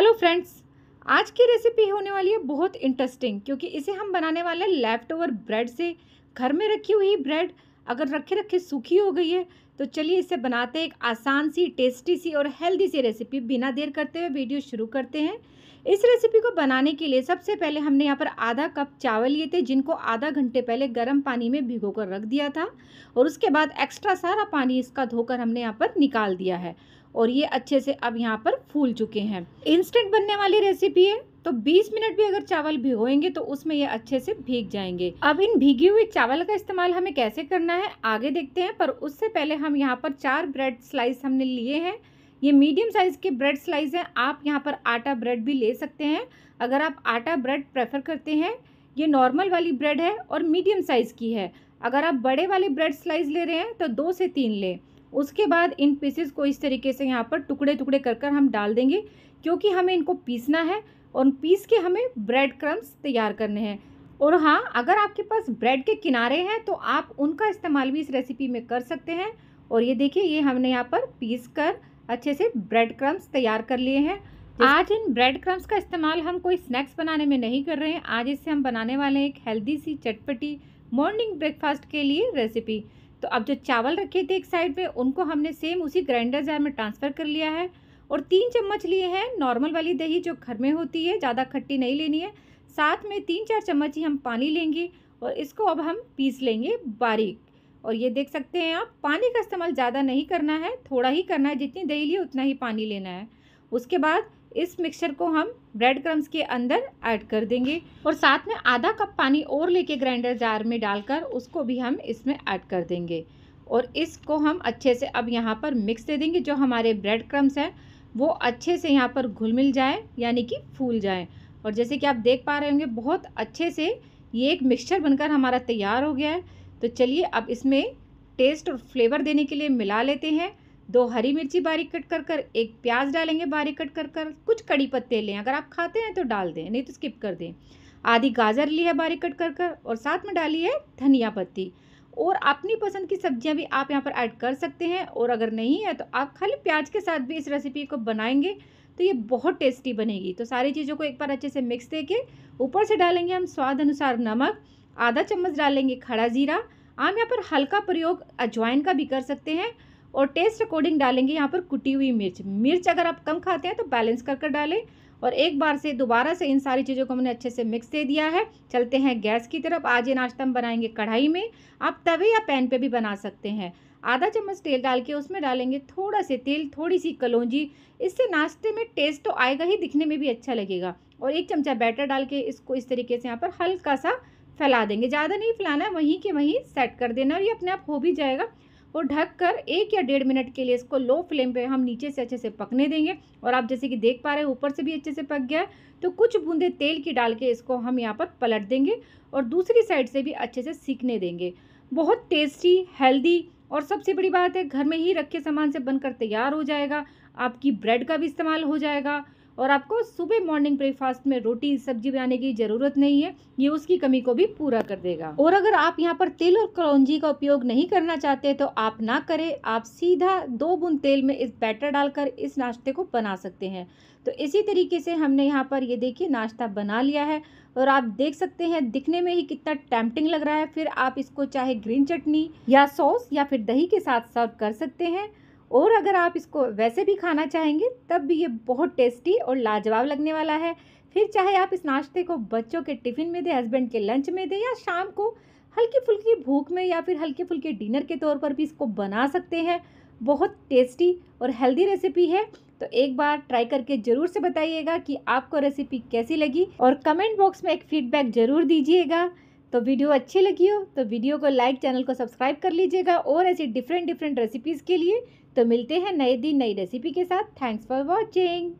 hello friends आज की recipe होने वाली है बहुत इंटरेस्टिंग क्योंकि इसे हम बनाने वाले हैं लेफ्ट ओवर ब्रेड से घर में रखी हुई ब्रेड अगर रखे रखे सूखी हो गई है तो चलिए इसे बनाते हैं एक आसान सी टेस्टी सी और हेल्दी सी रेसिपी बिना देर करते हुए वीडियो शुरू करते हैं इस रेसिपी को बनाने के लिए सबसे पहले हमने यहाँ पर आधा कप चावल लिए थे जिनको आधा घंटे पहले गर्म पानी में भिगो कर रख दिया था और उसके बाद एक्स्ट्रा सारा पानी इसका धोकर हमने यहाँ पर निकाल दिया है और ये अच्छे से अब यहाँ पर फूल चुके हैं इंस्टेंट बनने वाली रेसिपी है तो 20 मिनट भी अगर चावल भिगोएंगे तो उसमें ये अच्छे से भीग जाएंगे अब इन भीगे हुए चावल का इस्तेमाल हमें कैसे करना है आगे देखते हैं पर उससे पहले हम यहाँ पर चार ब्रेड स्लाइस हमने लिए हैं ये मीडियम साइज़ के ब्रेड स्लाइस हैं आप यहाँ पर आटा ब्रेड भी ले सकते हैं अगर आप आटा ब्रेड प्रेफर करते हैं ये नॉर्मल वाली ब्रेड है और मीडियम साइज़ की है अगर आप बड़े वाले ब्रेड स्लाइस ले रहे हैं तो दो से तीन लें उसके बाद इन पीसेस को इस तरीके से यहाँ पर टुकड़े टुकड़े कर कर हम डाल देंगे क्योंकि हमें इनको पीसना है और पीस के हमें ब्रेड क्रम्स तैयार करने हैं और हाँ अगर आपके पास ब्रेड के किनारे हैं तो आप उनका इस्तेमाल भी इस रेसिपी में कर सकते हैं और ये देखिए ये हमने यहाँ पर पीस कर अच्छे से ब्रेड क्रम्स तैयार कर लिए हैं आज इन ब्रेड क्रम्स का इस्तेमाल हम कोई स्नैक्स बनाने में नहीं कर रहे हैं आज इससे हम बनाने वाले हैं एक हेल्दी सी चटपटी मॉर्निंग ब्रेकफास्ट के लिए रेसिपी तो अब जो चावल रखे थे एक साइड पे उनको हमने सेम उसी ग्राइंडर जार में ट्रांसफ़र कर लिया है और तीन चम्मच लिए हैं नॉर्मल वाली दही जो घर में होती है ज़्यादा खट्टी नहीं लेनी है साथ में तीन चार चम्मच ही हम पानी लेंगे और इसको अब हम पीस लेंगे बारीक और ये देख सकते हैं आप पानी का इस्तेमाल ज़्यादा नहीं करना है थोड़ा ही करना है जितनी दही लिए उतना ही पानी लेना है उसके बाद इस मिक्सचर को हम ब्रेड क्रम्स के अंदर ऐड कर देंगे और साथ में आधा कप पानी और लेके ग्राइंडर जार में डालकर उसको भी हम इसमें ऐड कर देंगे और इसको हम अच्छे से अब यहाँ पर मिक्स दे देंगे जो हमारे ब्रेड क्रम्स हैं वो अच्छे से यहाँ पर घुल मिल जाए यानी कि फूल जाए और जैसे कि आप देख पा रहे होंगे बहुत अच्छे से ये एक मिक्सचर बनकर हमारा तैयार हो गया है तो चलिए अब इसमें टेस्ट और फ्लेवर देने के लिए मिला लेते हैं दो हरी मिर्ची बारीक कट कर कर एक प्याज डालेंगे बारीक कट कर कर कुछ कड़ी पत्ते लें अगर आप खाते हैं तो डाल दें नहीं तो स्किप कर दें आधी गाजर ली है बारीक कट कर कर और साथ में डाली है धनिया पत्ती और अपनी पसंद की सब्जियां भी आप यहाँ पर ऐड कर सकते हैं और अगर नहीं है तो आप खाली प्याज के साथ भी इस रेसिपी को बनाएंगे तो ये बहुत टेस्टी बनेगी तो सारी चीज़ों को एक बार अच्छे से मिक्स दे के ऊपर से डालेंगे हम स्वाद अनुसार नमक आधा चम्मच डालेंगे खड़ा ज़ीरा आप यहाँ पर हल्का प्रयोग अजवाइन का भी कर सकते हैं और टेस्ट अकॉर्डिंग डालेंगे यहाँ पर कुटी हुई मिर्च मिर्च अगर आप कम खाते हैं तो बैलेंस कर कर डालें और एक बार से दोबारा से इन सारी चीज़ों को हमने अच्छे से मिक्स दे दिया है चलते हैं गैस की तरफ आज ये नाश्ता हम बनाएंगे कढ़ाई में आप तवे या पैन पे भी बना सकते हैं आधा चम्मच तेल डाल के उसमें डालेंगे थोड़ा से तेल थोड़ी सी कलौजी इससे नाश्ते में टेस्ट तो आएगा ही दिखने में भी अच्छा लगेगा और एक चमचा बैटर डाल के इसको इस तरीके से यहाँ पर हल्का सा फैला देंगे ज़्यादा नहीं फैलाना है वहीं के वहीं सेट कर देना और ये अपने आप हो भी जाएगा और ढक कर एक या डेढ़ मिनट के लिए इसको लो फ्लेम पे हम नीचे से अच्छे से पकने देंगे और आप जैसे कि देख पा रहे हैं ऊपर से भी अच्छे से पक गया तो कुछ बूंदे तेल की डाल के इसको हम यहाँ पर पलट देंगे और दूसरी साइड से भी अच्छे से सीखने देंगे बहुत टेस्टी हेल्दी और सबसे बड़ी बात है घर में ही रखे सामान से बनकर तैयार हो जाएगा आपकी ब्रेड का भी इस्तेमाल हो जाएगा और आपको सुबह मॉर्निंग ब्रेकफास्ट में रोटी सब्जी बनाने की ज़रूरत नहीं है ये उसकी कमी को भी पूरा कर देगा और अगर आप यहाँ पर तेल और कलौजी का उपयोग नहीं करना चाहते तो आप ना करें आप सीधा दो बूंद तेल में इस बैटर डालकर इस नाश्ते को बना सकते हैं तो इसी तरीके से हमने यहाँ पर ये देखिए नाश्ता बना लिया है और आप देख सकते हैं दिखने में ही कितना टैम्पटिंग लग रहा है फिर आप इसको चाहे ग्रीन चटनी या सॉस या फिर दही के साथ सर्व कर सकते हैं और अगर आप इसको वैसे भी खाना चाहेंगे तब भी ये बहुत टेस्टी और लाजवाब लगने वाला है फिर चाहे आप इस नाश्ते को बच्चों के टिफ़िन में दें हस्बैंड के लंच में दें या शाम को हल्की फुल्की भूख में या फिर हल्के फुल्के डिनर के तौर पर भी इसको बना सकते हैं बहुत टेस्टी और हेल्दी रेसिपी है तो एक बार ट्राई करके ज़रूर से बताइएगा कि आपको रेसिपी कैसी लगी और कमेंट बॉक्स में एक फीडबैक ज़रूर दीजिएगा तो वीडियो अच्छी लगी हो तो वीडियो को लाइक चैनल को सब्सक्राइब कर लीजिएगा और ऐसी डिफरेंट डिफरेंट रेसिपीज़ के लिए तो मिलते हैं नए दिन नई रेसिपी के साथ थैंक्स फॉर वॉचिंग